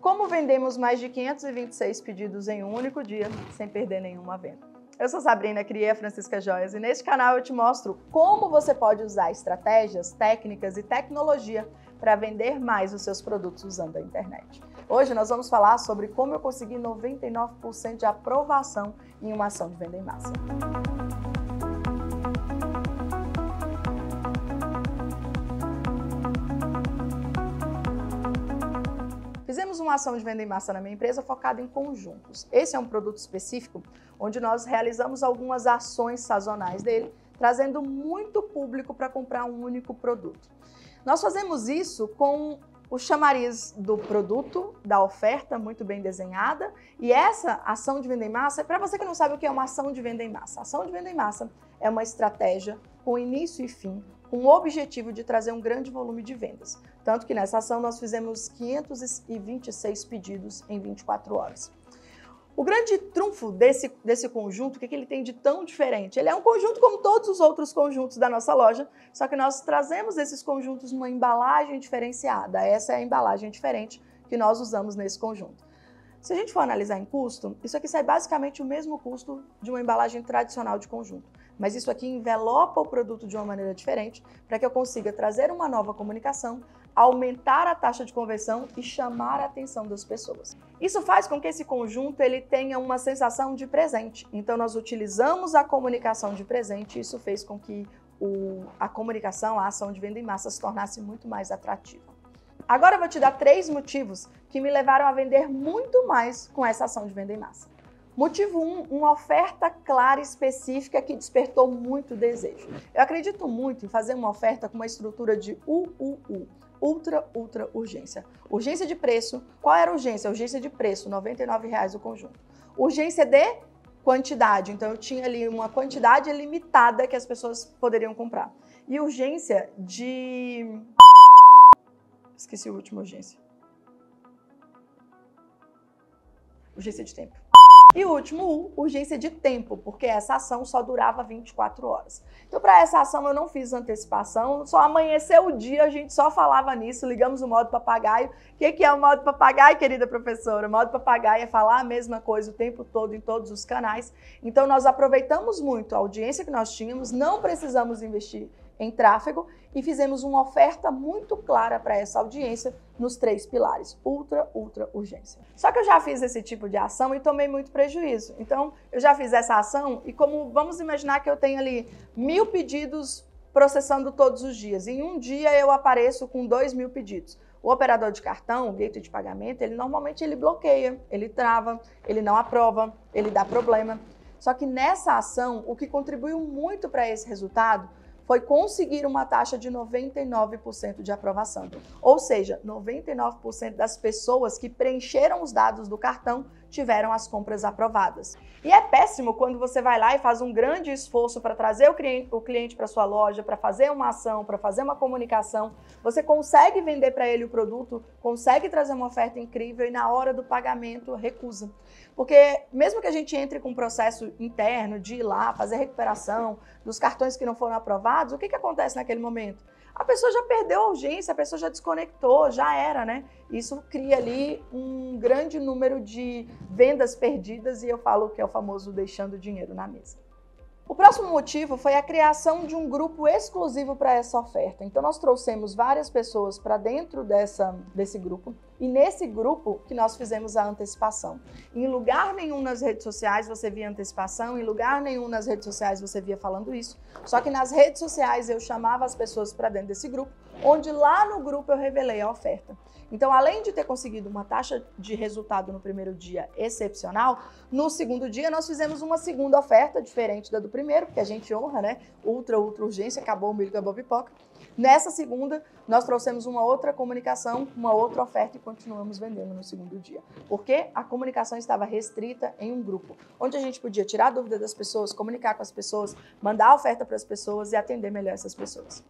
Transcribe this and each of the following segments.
Como vendemos mais de 526 pedidos em um único dia, sem perder nenhuma venda. Eu sou Sabrina Cria Francisca Joias e neste canal eu te mostro como você pode usar estratégias, técnicas e tecnologia para vender mais os seus produtos usando a internet. Hoje nós vamos falar sobre como eu consegui 99% de aprovação em uma ação de venda em massa. Fizemos uma ação de venda em massa na minha empresa focada em conjuntos. Esse é um produto específico onde nós realizamos algumas ações sazonais dele, trazendo muito público para comprar um único produto. Nós fazemos isso com o chamariz do produto, da oferta, muito bem desenhada. E essa ação de venda em massa, para você que não sabe o que é uma ação de venda em massa, ação de venda em massa é uma estratégia com início e fim, com o objetivo de trazer um grande volume de vendas. Tanto que nessa ação nós fizemos 526 pedidos em 24 horas. O grande trunfo desse, desse conjunto, o que, é que ele tem de tão diferente? Ele é um conjunto como todos os outros conjuntos da nossa loja, só que nós trazemos esses conjuntos numa embalagem diferenciada. Essa é a embalagem diferente que nós usamos nesse conjunto. Se a gente for analisar em custo, isso aqui sai basicamente o mesmo custo de uma embalagem tradicional de conjunto. Mas isso aqui envelopa o produto de uma maneira diferente para que eu consiga trazer uma nova comunicação, aumentar a taxa de conversão e chamar a atenção das pessoas. Isso faz com que esse conjunto ele tenha uma sensação de presente. Então nós utilizamos a comunicação de presente e isso fez com que o, a comunicação, a ação de venda em massa se tornasse muito mais atrativa. Agora eu vou te dar três motivos que me levaram a vender muito mais com essa ação de venda em massa. Motivo 1, um, uma oferta clara e específica que despertou muito desejo. Eu acredito muito em fazer uma oferta com uma estrutura de UUU ultra, ultra urgência. Urgência de preço. Qual era a urgência? Urgência de preço, R$ 99,00 o conjunto. Urgência de quantidade. Então eu tinha ali uma quantidade limitada que as pessoas poderiam comprar. E urgência de Esqueci a última urgência. Urgência de tempo. E o último U, urgência de tempo, porque essa ação só durava 24 horas. Então, para essa ação, eu não fiz antecipação, só amanheceu o dia, a gente só falava nisso, ligamos o modo papagaio. O que, que é o modo papagaio, querida professora? O modo papagaio é falar a mesma coisa o tempo todo em todos os canais. Então, nós aproveitamos muito a audiência que nós tínhamos, não precisamos investir em tráfego e fizemos uma oferta muito clara para essa audiência nos três pilares: ultra, ultra urgência. Só que eu já fiz esse tipo de ação e tomei muito prejuízo. Então, eu já fiz essa ação e, como vamos imaginar que eu tenho ali mil pedidos processando todos os dias, em um dia eu apareço com dois mil pedidos. O operador de cartão, o gateway de pagamento, ele normalmente ele bloqueia, ele trava, ele não aprova, ele dá problema. Só que nessa ação, o que contribuiu muito para esse resultado foi conseguir uma taxa de 99% de aprovação. Ou seja, 99% das pessoas que preencheram os dados do cartão tiveram as compras aprovadas. E é péssimo quando você vai lá e faz um grande esforço para trazer o cliente, o cliente para sua loja, para fazer uma ação, para fazer uma comunicação. Você consegue vender para ele o produto, consegue trazer uma oferta incrível e na hora do pagamento recusa. Porque mesmo que a gente entre com um processo interno de ir lá, fazer recuperação dos cartões que não foram aprovados, o que, que acontece naquele momento? a pessoa já perdeu a urgência, a pessoa já desconectou, já era, né? Isso cria ali um grande número de vendas perdidas e eu falo que é o famoso deixando dinheiro na mesa. O próximo motivo foi a criação de um grupo exclusivo para essa oferta. Então nós trouxemos várias pessoas para dentro dessa, desse grupo e nesse grupo que nós fizemos a antecipação. Em lugar nenhum nas redes sociais você via antecipação, em lugar nenhum nas redes sociais você via falando isso. Só que nas redes sociais eu chamava as pessoas para dentro desse grupo onde lá no grupo eu revelei a oferta. Então, além de ter conseguido uma taxa de resultado no primeiro dia excepcional, no segundo dia nós fizemos uma segunda oferta, diferente da do primeiro, porque a gente honra, né? Ultra, ultra urgência, acabou o milho, da Bobipoca. Nessa segunda, nós trouxemos uma outra comunicação, uma outra oferta e continuamos vendendo no segundo dia. Porque a comunicação estava restrita em um grupo, onde a gente podia tirar a dúvida das pessoas, comunicar com as pessoas, mandar a oferta para as pessoas e atender melhor essas pessoas.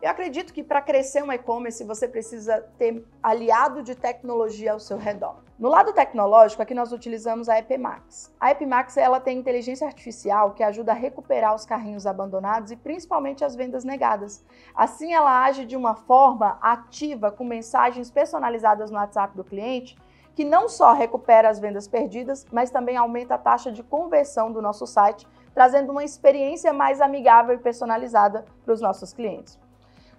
Eu acredito que para crescer um e-commerce você precisa ter aliado de tecnologia ao seu redor. No lado tecnológico, aqui nós utilizamos a EPMAX. A EPMAX ela tem inteligência artificial que ajuda a recuperar os carrinhos abandonados e principalmente as vendas negadas. Assim, ela age de uma forma ativa com mensagens personalizadas no WhatsApp do cliente que não só recupera as vendas perdidas, mas também aumenta a taxa de conversão do nosso site, trazendo uma experiência mais amigável e personalizada para os nossos clientes.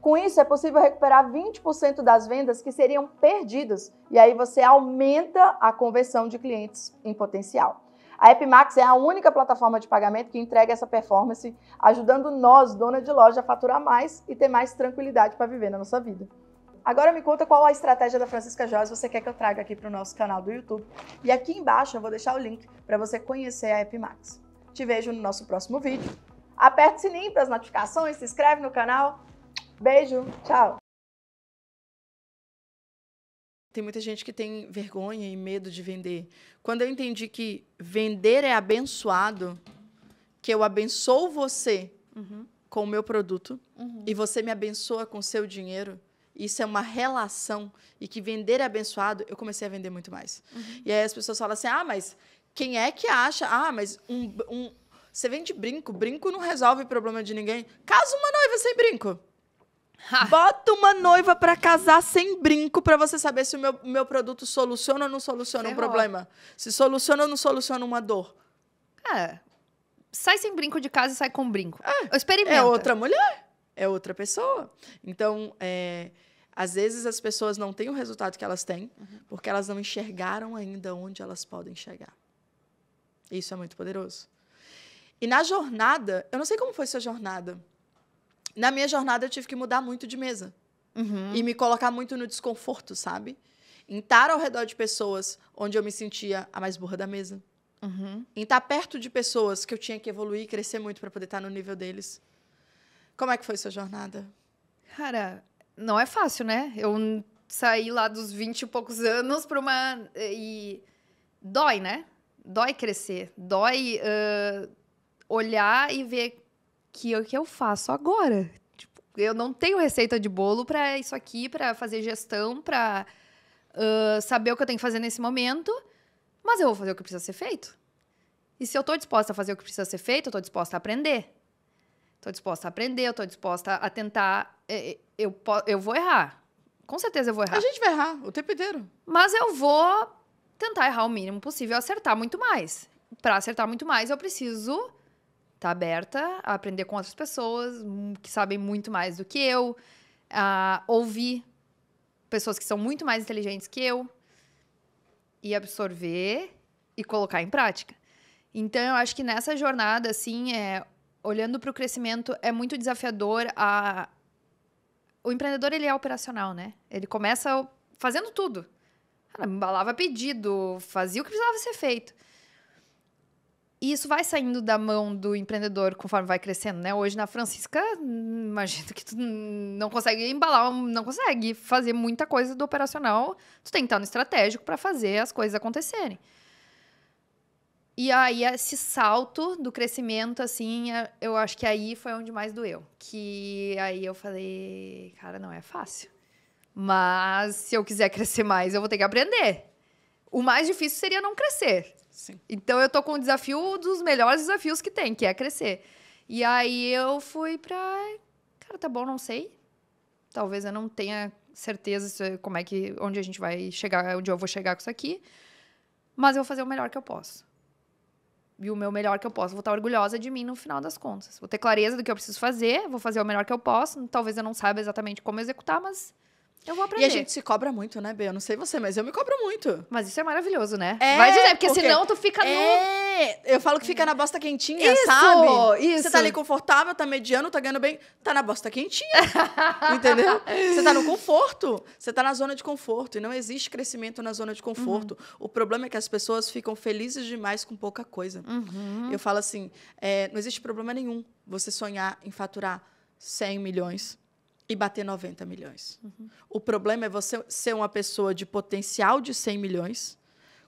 Com isso, é possível recuperar 20% das vendas que seriam perdidas, e aí você aumenta a conversão de clientes em potencial. A AppMax é a única plataforma de pagamento que entrega essa performance, ajudando nós, dona de loja, a faturar mais e ter mais tranquilidade para viver na nossa vida. Agora me conta qual a estratégia da Francisca Jorge você quer que eu traga aqui para o nosso canal do YouTube. E aqui embaixo eu vou deixar o link para você conhecer a AppMax. Te vejo no nosso próximo vídeo. Aperte o sininho para as notificações, se inscreve no canal Beijo, tchau. Tem muita gente que tem vergonha e medo de vender. Quando eu entendi que vender é abençoado, que eu abençoo você uhum. com o meu produto uhum. e você me abençoa com o seu dinheiro, isso é uma relação e que vender é abençoado, eu comecei a vender muito mais. Uhum. E aí as pessoas falam assim: ah, mas quem é que acha? Ah, mas um, um... você vende brinco, brinco não resolve problema de ninguém. Caso uma noiva sem brinco. Bota uma noiva para casar sem brinco para você saber se o meu, meu produto soluciona ou não soluciona Ferrou. um problema. Se soluciona ou não soluciona uma dor. É. Sai sem brinco de casa e sai com brinco. É. Experimenta. É outra mulher. É outra pessoa. Então, é, às vezes as pessoas não têm o resultado que elas têm uhum. porque elas não enxergaram ainda onde elas podem chegar. Isso é muito poderoso. E na jornada, eu não sei como foi sua jornada na minha jornada eu tive que mudar muito de mesa. Uhum. E me colocar muito no desconforto, sabe? Em estar ao redor de pessoas onde eu me sentia a mais burra da mesa. Uhum. Em estar perto de pessoas que eu tinha que evoluir e crescer muito para poder estar no nível deles. Como é que foi sua jornada? Cara, não é fácil, né? Eu saí lá dos 20 e poucos anos para uma. E dói, né? Dói crescer, dói uh, olhar e ver que o que eu faço agora? Tipo, eu não tenho receita de bolo para isso aqui, para fazer gestão, para uh, saber o que eu tenho que fazer nesse momento, mas eu vou fazer o que precisa ser feito. E se eu estou disposta a fazer o que precisa ser feito, eu estou disposta a aprender. Estou disposta a aprender, eu estou disposta a tentar. É, é, eu, eu vou errar. Com certeza eu vou errar. A gente vai errar o tempo inteiro. Mas eu vou tentar errar o mínimo possível, acertar muito mais. Para acertar muito mais, eu preciso tá aberta a aprender com outras pessoas hum, que sabem muito mais do que eu, a ouvir pessoas que são muito mais inteligentes que eu e absorver e colocar em prática. Então, eu acho que nessa jornada, assim, é, olhando para o crescimento, é muito desafiador a... O empreendedor, ele é operacional, né? Ele começa fazendo tudo. Cara, embalava pedido, fazia o que precisava ser feito. E isso vai saindo da mão do empreendedor conforme vai crescendo, né? Hoje na Francisca, hum, imagino que tu não consegue embalar, não consegue fazer muita coisa do operacional. Tu tem que estar no estratégico para fazer as coisas acontecerem. E aí esse salto do crescimento, assim, é, eu acho que aí foi onde mais doeu. Que aí eu falei, cara, não é fácil. Mas se eu quiser crescer mais, eu vou ter que aprender. O mais difícil seria não crescer. Sim. Então eu tô com um desafio, um dos melhores desafios que tem, que é crescer. E aí eu fui pra. Cara, tá bom, não sei. Talvez eu não tenha certeza como é que. onde a gente vai chegar, onde eu vou chegar com isso aqui. Mas eu vou fazer o melhor que eu posso. E o meu melhor que eu posso. Vou estar orgulhosa de mim no final das contas. Vou ter clareza do que eu preciso fazer, vou fazer o melhor que eu posso. Talvez eu não saiba exatamente como executar, mas eu vou aprender. E a gente se cobra muito, né, Bea? Eu não sei você, mas eu me cobro muito. Mas isso é maravilhoso, né? É, Vai dizer, porque, porque senão tu fica no... É, eu falo que fica na bosta quentinha, isso, sabe? Isso, Você tá ali confortável, tá mediano, tá ganhando bem, tá na bosta quentinha, entendeu? Você tá no conforto, você tá na zona de conforto. E não existe crescimento na zona de conforto. Uhum. O problema é que as pessoas ficam felizes demais com pouca coisa. Uhum. Eu falo assim, é, não existe problema nenhum você sonhar em faturar 100 milhões, e bater 90 milhões. Uhum. O problema é você ser uma pessoa de potencial de 100 milhões,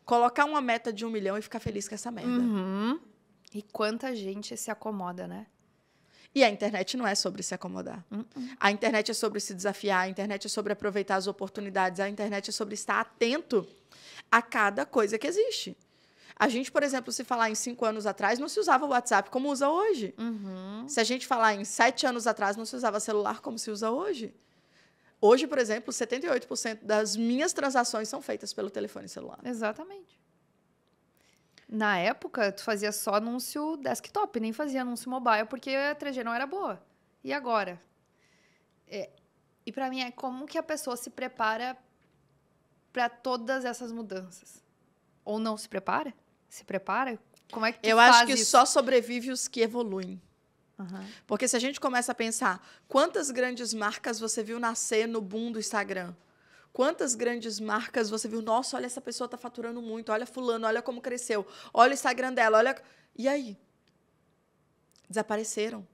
colocar uma meta de um milhão e ficar feliz com essa meta. Uhum. E quanta gente se acomoda, né? E a internet não é sobre se acomodar. Uhum. A internet é sobre se desafiar, a internet é sobre aproveitar as oportunidades, a internet é sobre estar atento a cada coisa que existe. A gente, por exemplo, se falar em cinco anos atrás, não se usava o WhatsApp como usa hoje. Uhum. Se a gente falar em sete anos atrás, não se usava celular como se usa hoje. Hoje, por exemplo, 78% das minhas transações são feitas pelo telefone celular. Exatamente. Na época, tu fazia só anúncio desktop, nem fazia anúncio mobile, porque a 3G não era boa. E agora? É, e para mim é como que a pessoa se prepara para todas essas mudanças? Ou não se prepara? se prepara? Como é que tu Eu acho que isso? só sobrevive os que evoluem. Uhum. Porque se a gente começa a pensar quantas grandes marcas você viu nascer no boom do Instagram, quantas grandes marcas você viu, nossa, olha essa pessoa está faturando muito, olha fulano, olha como cresceu, olha o Instagram dela, olha... E aí? Desapareceram.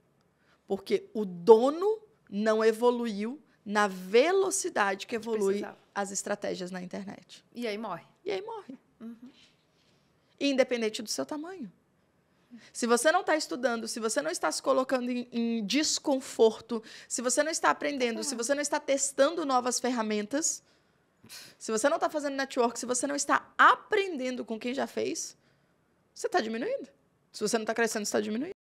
Porque o dono não evoluiu na velocidade que evolui Precisava. as estratégias na internet. E aí morre. E aí morre. Uhum independente do seu tamanho. Se você não está estudando, se você não está se colocando em, em desconforto, se você não está aprendendo, se você não está testando novas ferramentas, se você não está fazendo network, se você não está aprendendo com quem já fez, você está diminuindo. Se você não está crescendo, você está diminuindo.